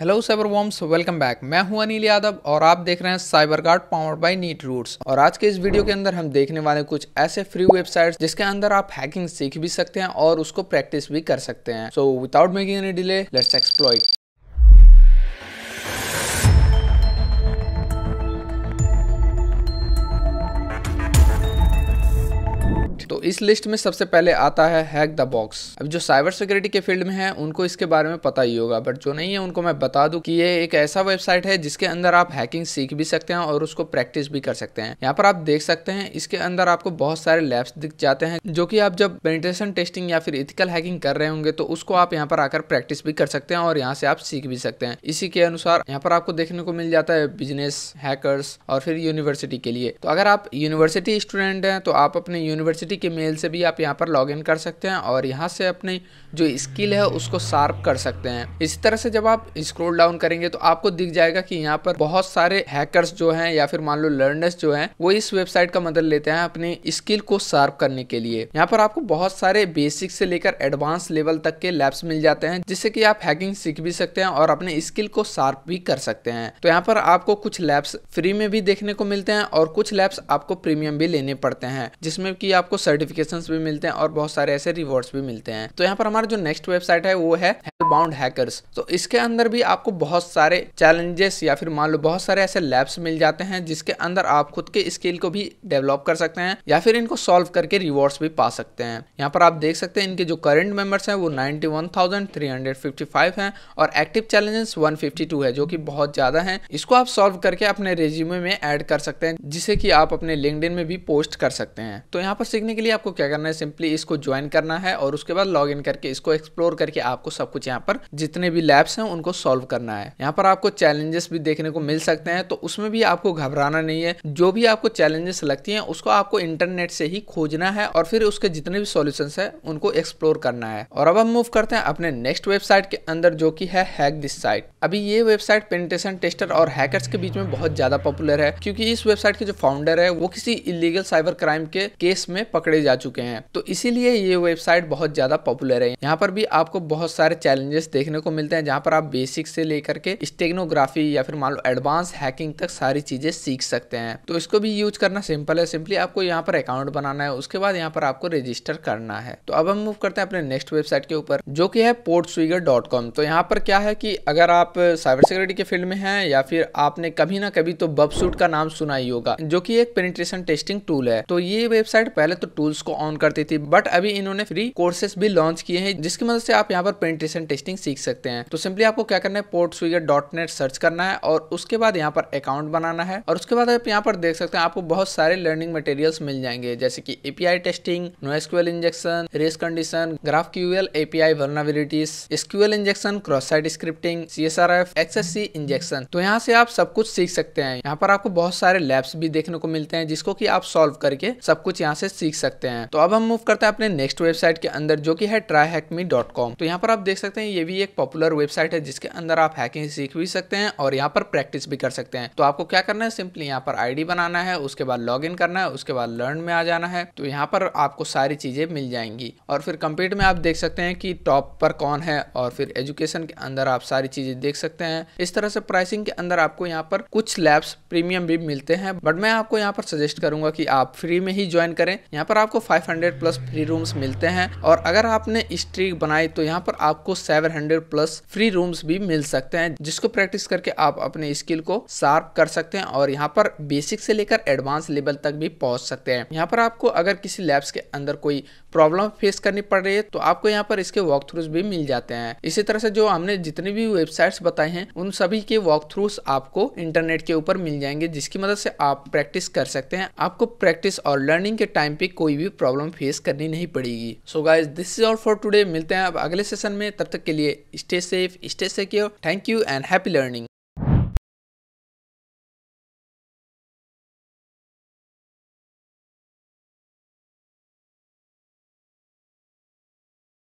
hello cyber worms welcome back मैं हूं अनिल यादव और आप देख रहे हैं cyber guard power by neat roots और आज के इस वीडियो के अंदर हम देखने वाले कुछ ऐसे फ्री वेबसाइट्स जिसके अंदर आप हैकिंग सीख भी सकते हैं और उसको प्रैक्टिस भी कर सकते हैं so without making any delay let's exploit इस लिस्ट में सबसे पहले आता है हैक द बॉक्स अब जो साइबर सिक्योरिटी के फील्ड में है उनको इसके बारे में पता ही होगा बट जो नहीं है उनको मैं बता दूं कि ये एक ऐसा वेबसाइट है जिसके अंदर आप हैकिंग सीख भी सकते हैं और उसको प्रैक्टिस भी कर सकते हैं यहाँ पर आप देख सकते हैं इसके अंदर आपको बहुत सारे लैब्स दिख जाते हैं जो की आप जब पेनिट्रेशन टेस्टिंग या फिर इथिकल हैकिंग कर रहे होंगे तो उसको आप यहाँ पर आकर प्रैक्टिस भी कर सकते हैं और यहाँ से आप सीख भी सकते हैं इसी के अनुसार यहाँ पर आपको देखने को मिल जाता है बिजनेस हैकर्स और फिर यूनिवर्सिटी के लिए तो अगर आप यूनिवर्सिटी स्टूडेंट हैं तो आप अपने यूनिवर्सिटी के मेल से भी आप यहाँ पर लॉग कर सकते हैं और यहाँ से अपने जो स्किल है उसको शार्प कर सकते हैं इसी तरह से जब आप स्क्रोल डाउन करेंगे तो आपको दिख जाएगा कि यहाँ पर बहुत सारे हैकर्स जो हैं या फिर मान लो लर्नर्स जो हैं वो इस वेबसाइट का मदद लेते हैं अपनी स्किल को शार्प करने के लिए यहाँ पर आपको बहुत सारे बेसिक से लेकर एडवांस लेवल तक के लैब्स मिल जाते हैं जिससे कि आप हैकिंग सीख भी सकते हैं और अपने स्किल को शार्प भी कर सकते हैं तो यहाँ पर आपको कुछ लैब्स फ्री में भी देखने को मिलते हैं और कुछ लैब्स आपको प्रीमियम भी लेने पड़ते हैं जिसमें कि आपको सर्टिफिक सर्टिफिकेशंस भी मिलते हैं और बहुत सारे ऐसे रिवॉर्ड्स भी मिलते हैं तो यहाँ पर हमारा जो नेक्स्ट वेबसाइट है वो है बाउंड हैकर्स तो इसके अंदर भी आपको बहुत सारे चैलेंजेस या फिर मान लो बहुत सारे ऐसे लैब्स मिल जाते हैं जिसके अंदर आप खुद के स्किल को भी डेवलप कर सकते हैं या फिर इनको सॉल्व करके रिवॉर्ड्स भी पा सकते हैं यहाँ पर आप देख सकते हैं इनके जो करंट मेंबर्स हैं वो 91,355 हैं और एक्टिव चैलेंजेस 152 है जो कि बहुत ज्यादा है इसको आप सॉल्व करके अपने रेज्यूमे में एड कर सकते हैं जिसे कि आप अपने लिंकड में भी पोस्ट कर सकते हैं तो यहाँ पर सीखने के लिए लिए आपको क्या करना है सिंपली इसको ज्वाइन करना है और उसके बाद लॉग करके इसको एक्सप्लोर करके आपको सब कुछ यहाँ पर जितने भी लैब्स हैं उनको सॉल्व करना है यहाँ पर आपको चैलेंजेस भी देखने को मिल सकते हैं तो उसमें भी आपको घबराना नहीं है जो भी आपको चैलेंजेस लगती है उसको आपको इंटरनेट से ही खोजना है और फिर उसके जितने भी सोल्यूशन है उनको एक्सप्लोर करना है और अब हम मूव करते हैं अपने नेक्स्ट वेबसाइट के अंदर जो की है हैक दिस साइट अभी ये वेबसाइट पेंटेशन टेस्टर और हैकर्स के बीच में बहुत ज्यादा पॉपुलर है क्योंकि इस वेबसाइट के जो फाउंडर है वो किसी इलीगल साइबर क्राइम के केस में पकड़े जा चुके हैं तो इसीलिए ये वेबसाइट बहुत ज़्यादा पॉपुलर है यहाँ पर भी आपको बहुत सारे चैलेंजेस देखने को मिलते हैं जहाँ पर आप बेसिक से लेकर के स्टेग्नोग्राफी या फिर मान लो एडवांस हैकिंग तक सारी चीज़ें सीख सकते हैं तो इसको भी यूज करना सिंपल है सिंपली आपको यहाँ पर अकाउंट बनाना है उसके बाद यहाँ पर आपको रजिस्टर करना है तो अब हम मूव करते हैं अपने नेक्स्ट वेबसाइट के ऊपर जो की है पोर्ट तो यहाँ पर क्या है की अगर आप साइबर सिक्योरिटी के फील्ड में है या फिर आपने कभी ना कभी तो बब का नाम सुना ही होगा जो की एक पेनिट्रेशन टेस्टिंग टूल है तो ये वेबसाइट पहले तो टूल टूल्स को ऑन करती थी बट अभी इन्होंने फ्री कोर्सेस भी लॉन्च किए हैं जिसकी मदद से आप यहाँ पर पेंटेशन टेस्टिंग सीख सकते हैं तो सिंपली आपको क्या करना है पोर्ट सर्च करना है और उसके बाद यहाँ पर अकाउंट बनाना है और उसके बाद आप यहाँ पर देख सकते हैं आपको बहुत सारे लर्निंग मटेरियल मिल जाएंगे जैसे की API testing NoSQL injection race condition GraphQL API vulnerabilities SQL injection cross side scripting C S R F XSC injection तो यहाँ से आप सब कुछ सीख सकते हैं यहाँ पर आपको बहुत सारे लैब्स भी देखने को मिलते हैं जिसको की आप सॉल्व करके सब कुछ यहाँ से सीख सकते हैं सकते हैं तो अब हम मूव करते हैं अपने नेक्स्ट वेबसाइट के अंदर जो कि है ट्राई तो यहाँ पर आप देख सकते हैं ये भी एक पॉपुलर वेबसाइट है जिसके अंदर आप हैकिंग सीख भी सकते हैं और यहाँ पर प्रैक्टिस भी कर सकते हैं तो आपको क्या करना है सिंपली यहाँ पर आईडी बनाना है उसके बाद लॉग करना है उसके बाद लर्न में आ जाना है तो यहाँ पर आपको सारी चीजें मिल जाएंगी और फिर कंप्यूटर में आप देख सकते हैं कि टॉप पर कौन है और फिर एजुकेशन के अंदर आप सारी चीजें देख सकते हैं इस तरह से प्राइसिंग के अंदर आपको यहाँ पर कुछ लैब्स प्रीमियम भी मिलते हैं बट मैं आपको यहाँ पर सजेस्ट करूंगा कि आप फ्री में ही ज्वाइन करें यहाँ पर आप आपको 500 प्लस फ्री रूम्स मिलते हैं और अगर आपने स्ट्रीक बनाई तो यहाँ पर आपको 700 प्लस फ्री रूम्स भी मिल सकते हैं जिसको प्रैक्टिस करके आप अपने स्किल को शार्प कर सकते हैं और यहाँ पर बेसिक से लेकर एडवांस लेवल तक भी पहुंच सकते हैं यहाँ पर आपको अगर किसी लैब्स के अंदर कोई प्रॉब्लम फेस करनी पड़ रही है तो आपको यहाँ पर इसके वॉक थ्रूज भी मिल जाते हैं इसी तरह से जो हमने जितनी भी वेबसाइट्स बताई हैं उन सभी के वॉक थ्रूज आपको इंटरनेट के ऊपर मिल जाएंगे जिसकी मदद से आप प्रैक्टिस कर सकते हैं आपको प्रैक्टिस और लर्निंग के टाइम पे कोई कोई भी प्रॉब्लम फेस करनी नहीं पड़ेगी so guys this is all for today मिलते हैं अब अगले सेशन में तब तक के लिए stay safe stay secure thank you and happy learning